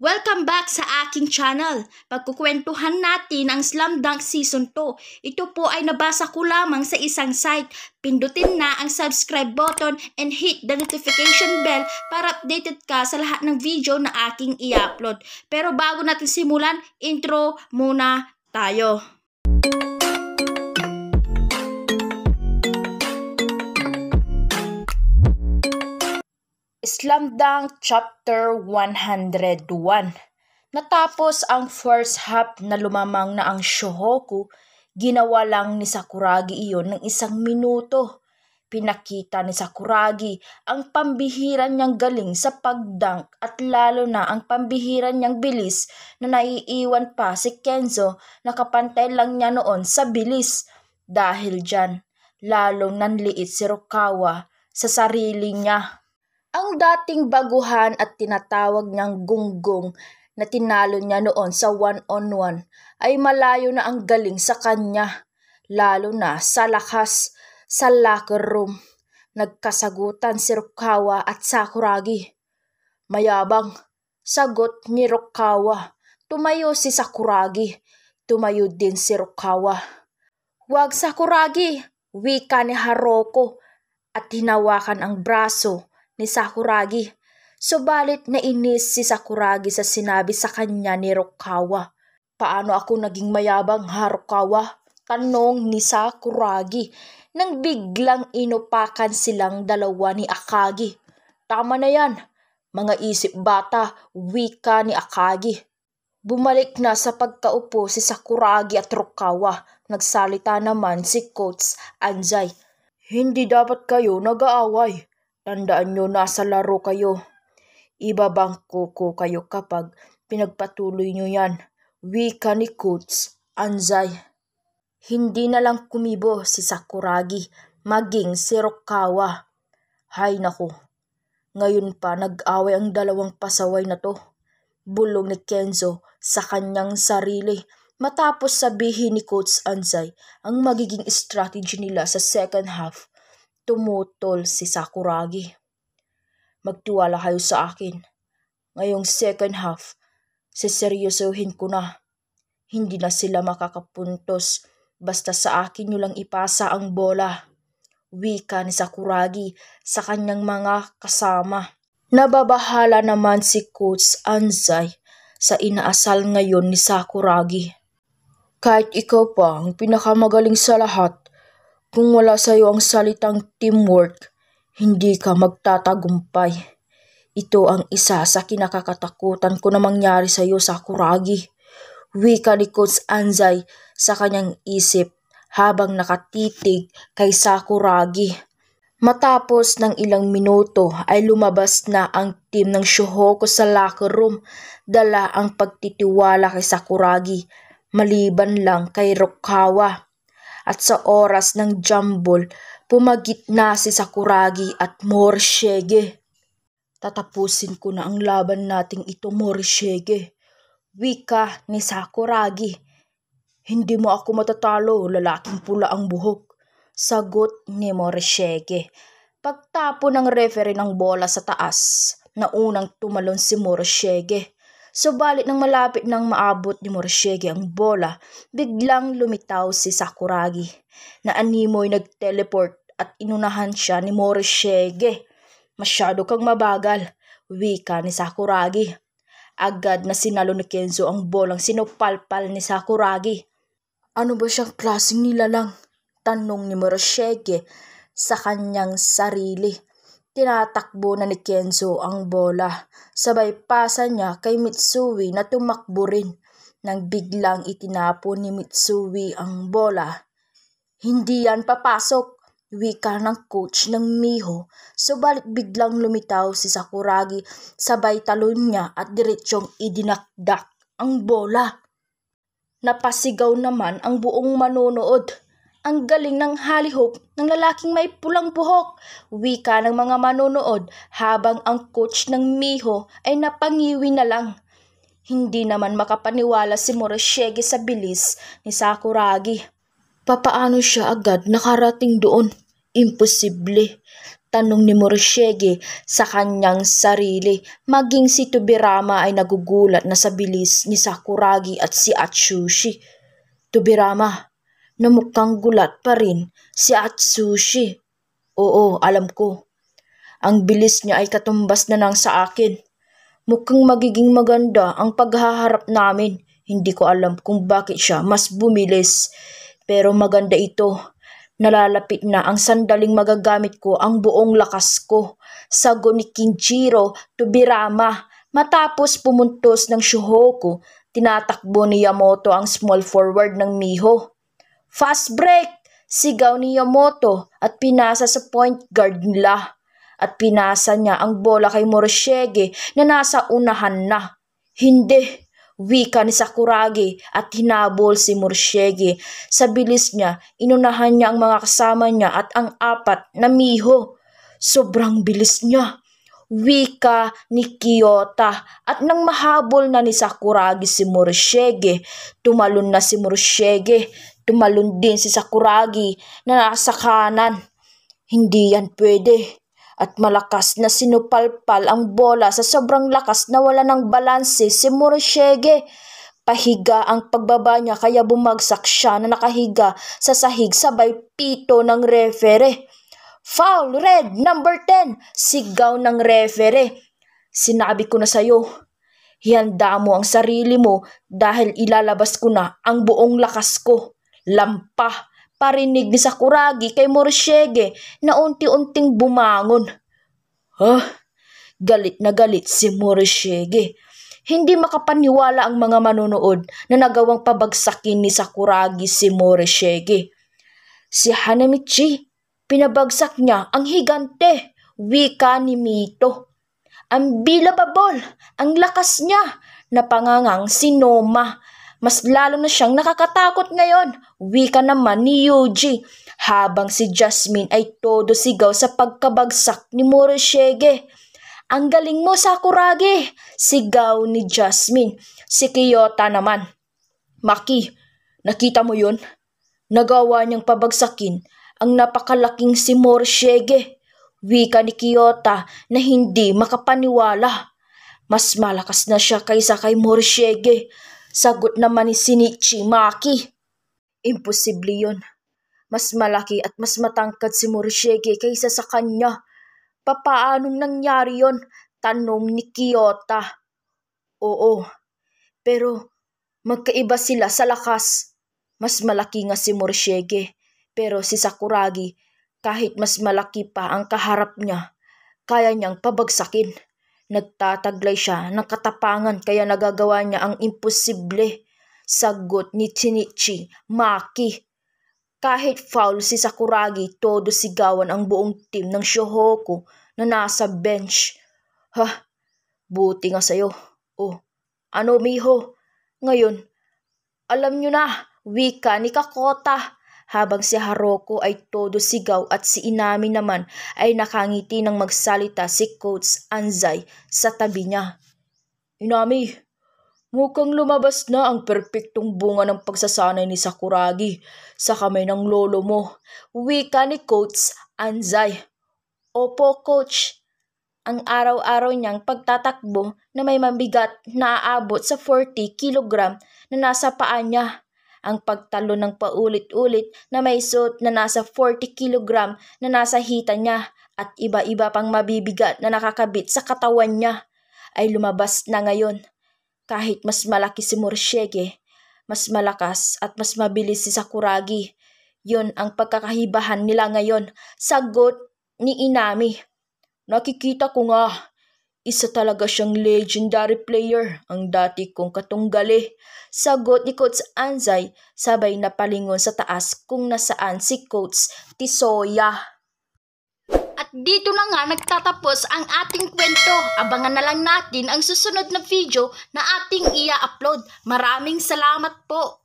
Welcome back sa aking channel. Pagkukwentuhan natin ang Slam Dunk Season 2. Ito po ay nabasa ko lamang sa isang site. Pindutin na ang subscribe button and hit the notification bell para updated ka sa lahat ng video na aking i-upload. Pero bago natin simulan, intro muna tayo. Slam Dunk Chapter 101. Natapos ang first half na lumamang na ang Shohoku, ginawa lang ni Sakuragi iyon ng isang minuto. Pinakita ni Sakuragi ang pambihiran niyang galing sa pagdunk at lalo na ang pambihiran niyang bilis na naiiwan pa si Kenzo na kapantay lang niya noon sa bilis. Dahil dyan, lalong nanliit si Rukawa sa sarili niya ang dating baguhan at tinatawag niyang gunggong na tinalo niya noon sa one-on-one ay malayo na ang galing sa kanya, lalo na sa lakas sa locker room. Nagkasagutan si Rukawa at Sakuragi. Mayabang, sagot ni Rukawa. Tumayo si Sakuragi. Tumayo din si Rukawa. Wag Sakuragi, wika ni Haroko at hinawakan ang braso ni Sakuragi. Subalit nainis si Sakuragi sa sinabi sa kanya ni Rokawa. Paano ako naging mayabang Harukawa? Tanong ni Sakuragi nang biglang inupakan silang dalawa ni Akagi. Tama na yan, mga isip bata, wika ni Akagi. Bumalik na sa pagkaupo si Sakuragi at Rukawa. Nagsalita naman si Coach Anjay. Hindi dapat kayo nag-aaway. Tandaan nyo, nasa laro kayo. Ibabangko ko kayo kapag pinagpatuloy nyo yan. Wika ni Coates, Anzay. Hindi na lang kumibo si Sakuragi, maging si Rokawa. Hay nako, ngayon pa nag-away ang dalawang pasaway na to. Bulong ni Kenzo sa kanyang sarili matapos sabihin ni Coach Anzay ang magiging strategy nila sa second half Tumutol si Sakuragi. Magtiwala kayo sa akin. Ngayong second half, seseryosohin ko na. Hindi na sila makakapuntos basta sa akin nyo lang ipasa ang bola. Wika ni Sakuragi sa kanyang mga kasama. Nababahala naman si Coach Anzai sa inaasal ngayon ni Sakuragi. Kahit ikaw pa ang pinakamagaling sa lahat, kung wala sa'yo ang salitang teamwork, hindi ka magtatagumpay. Ito ang isa sa kinakakatakutan ko na mangyari sa'yo sa kuragi. Wika ni Coach Anzai sa kanyang isip habang nakatitig kay Sakuragi. Matapos ng ilang minuto ay lumabas na ang team ng Shohoko sa locker room dala ang pagtitiwala kay Sakuragi maliban lang kay Rokawa at sa oras ng jumble, pumagitna si Sakuragi at Morishige. Tatapusin ko na ang laban nating ito, Morishige. Wika ni Sakuragi. Hindi mo ako matatalo, lalaking pula ang buhok. Sagot ni Morishige. Pagtapo ng referee ng bola sa taas, naunang tumalon si Morishige. Subalit nang malapit nang maabot ni Morishige ang bola, biglang lumitaw si Sakuragi. Na animoy nag-teleport at inunahan siya ni Morishige. Masyado kang mabagal, wika ni Sakuragi. Agad na sinalo ni Kenzo ang bolang sinupalpal ni Sakuragi. Ano ba siyang klaseng nilalang? Tanong ni Morishige sa kanyang sarili Tinatakbo na ni Kenzo ang bola. Sabay pasa niya kay Mitsui na tumakbo rin. Nang biglang itinapo ni Mitsui ang bola. Hindi yan papasok! Wika ng coach ng Miho. Subalit biglang lumitaw si Sakuragi. Sabay talon niya at diretsyong idinakdak ang bola. Napasigaw naman ang buong manonood. Ang galing ng Holly Hope ng lalaking may pulang buhok. Wika ng mga manonood habang ang coach ng Miho ay napangiwi na lang. Hindi naman makapaniwala si Morishige sa bilis ni Sakuragi. Papaano siya agad nakarating doon? Imposible. Tanong ni Morishige sa kanyang sarili. Maging si Tubirama ay nagugulat na sa bilis ni Sakuragi at si Atsushi. Tubirama, na mukhang gulat pa rin si Atsushi. Oo, alam ko. Ang bilis niya ay katumbas na nang sa akin. Mukhang magiging maganda ang paghaharap namin. Hindi ko alam kung bakit siya mas bumilis. Pero maganda ito. Nalalapit na ang sandaling magagamit ko ang buong lakas ko. Sago ni Kinjiro to Matapos pumuntos ng Shuhoku, tinatakbo ni Yamoto ang small forward ng Miho. Fast break! Sigaw ni Yamoto at pinasa sa point guard nila. At pinasa niya ang bola kay Morishige na nasa unahan na. Hindi! Wika ni Sakuragi at hinabol si Morishige. Sa bilis niya, inunahan niya ang mga kasama niya at ang apat na miho. Sobrang bilis niya. Wika ni Kiyota at nang mahabol na ni Sakuragi si Morishige, tumalon na si Morishige Tumalon din si Sakuragi na nasa kanan. Hindi yan pwede. At malakas na sinupalpal ang bola sa sobrang lakas na wala ng balanse si Morishige. Pahiga ang pagbaba niya kaya bumagsak siya na nakahiga sa sahig sabay pito ng refere. Foul red number 10! Sigaw ng refere. Sinabi ko na sa'yo, hihanda mo ang sarili mo dahil ilalabas ko na ang buong lakas ko. Lampa, parinig ni Sakuragi kay Morshege na unti-unting bumangon. Huh? Galit na galit si Morshege. Hindi makapaniwala ang mga manonood na nagawang pabagsakin ni Sakuragi si Morshege. Si Hanamichi, pinabagsak niya ang higante, wika ni Mito. Ang bilababol, ang lakas niya, napangangang si Noma mas lalo na siyang nakakatakot ngayon. Wika naman ni Yuji habang si Jasmine ay todo sigaw sa pagkabagsak ni Morishige. Ang galing mo, Sakuragi! Sigaw ni Jasmine. Si Kiyota naman. Maki, nakita mo yun? Nagawa niyang pabagsakin ang napakalaking si Morishige. Wika ni Kiyota na hindi makapaniwala. Mas malakas na siya kaysa kay Morishige. Sagot naman ni Sinichi Maki. Imposible yun. Mas malaki at mas matangkad si Morishige kaysa sa kanya. Papaanong nangyari yon? Tanong ni Kiyota. Oo, pero magkaiba sila sa lakas. Mas malaki nga si Morishige, pero si Sakuragi kahit mas malaki pa ang kaharap niya, kaya niyang pabagsakin. Nagtataglay siya ng katapangan kaya nagagawa niya ang imposible. Sagot ni Chinichi, Maki. Kahit foul si Sakuragi, todo sigawan ang buong team ng Shohoku na nasa bench. Ha, buti nga sa'yo. Oh, ano miho? Ngayon, alam nyo na, wika ni Kakota habang si Haroko ay todo sigaw at si Inami naman ay nakangiti nang magsalita si Coach Anzai sa tabi niya. Inami, mukhang lumabas na ang perpektong bunga ng pagsasanay ni Sakuragi sa kamay ng lolo mo. Wika ni Coach Anzai. Opo, Coach ang araw-araw niyang pagtatakbo na may mabigat na aabot sa 40 kg na nasa paa niya. Ang pagtalo ng paulit-ulit na may suit na nasa 40 kilogram na nasa hita niya at iba-iba pang mabibigat na nakakabit sa katawan niya ay lumabas na ngayon. Kahit mas malaki si Murshege, mas malakas at mas mabilis si Sakuragi. Yun ang pagkakahibahan nila ngayon, sagot ni Inami. Nakikita ko nga isa talaga siyang legendary player, ang dati kong katunggali. Sagot ni Coach Anzay, sabay napalingon sa taas kung nasaan si Coach Tisoya. At dito na nga nagtatapos ang ating kwento. Abangan na lang natin ang susunod na video na ating ia-upload. Maraming salamat po!